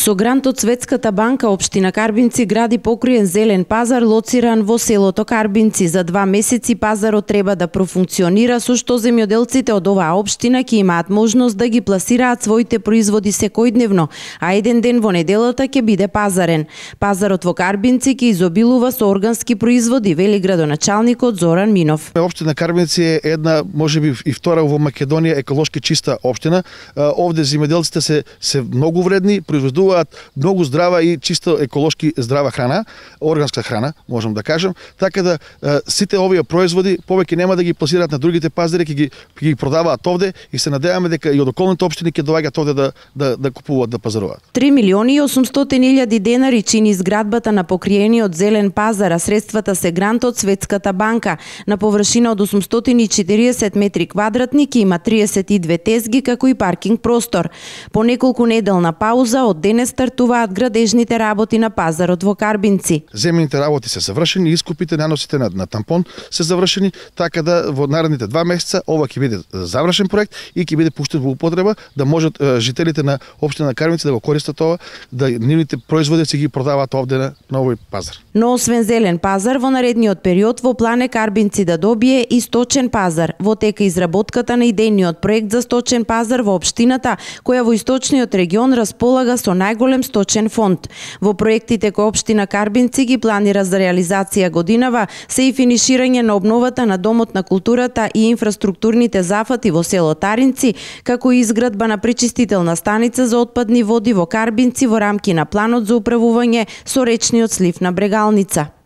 Со грант од Светската банка Обштина Карбинци гради покриен зелен пазар лоциран во селото Карбинци. За два месеци пазарот треба да профункционира со што земјоделците од оваа општина ќе имаат можност да ги пласираат своите производи секојдневно, а еден ден во неделата ќе биде пазарен. Пазарот во Карбинци ќе изобилува со органски производи, вели градоначалникот Зоран Минов. Општина Карбинци е една, можеби и втора во Македонија еколошки чиста општина. Овде земјоделците се се многу вредни, производува даваат многу здрава и чисто еколошки здрава храна, органска храна, можам да кажам, така да сите овие производи повеќе нема да ги пласираат на другите пазари, ќе ги ќе ги продаваат овде и се надеваме дека и од околните општини ќе доаѓаат овде да да да купуваат, да пазаруваат. 3 милиони и 800 илјади денари чини изградбата на покриениот зелен пазар, а средствата се грант од Светската банка. На површина од 840 метри квадратни ќе има 32 тезги како и паркинг простор. По неколку неделна пауза од денес не стартуваат градежните работи на пазарот во Карбинци. Земните работи се завршени, искупите, наносите на, на тампон се завршени, така да во наредните два месеца ова ќе биде завршен проект и ќе биде пуштен во употреба да можат е, жителите на општина Карбинци да го користат ова, да нивните производи се ги продаваат овде на, на овој пазар. Но освен зелен пазар во наредниот период во плане Карбинци да добие и сточен пазар во тека изработката на идејниот проект за сточен пазар во општината која во источниот регион располага со нај најголем сточен фонд. Во проектите кој Обштина Карбинци ги планира за реализација годинава се и финиширање на обновата на Домот на културата и инфраструктурните зафати во село Таринци, како и изградба на пречистителна станица за отпадни води во Карбинци во рамки на планот за управување со речниот слив на Брегалница.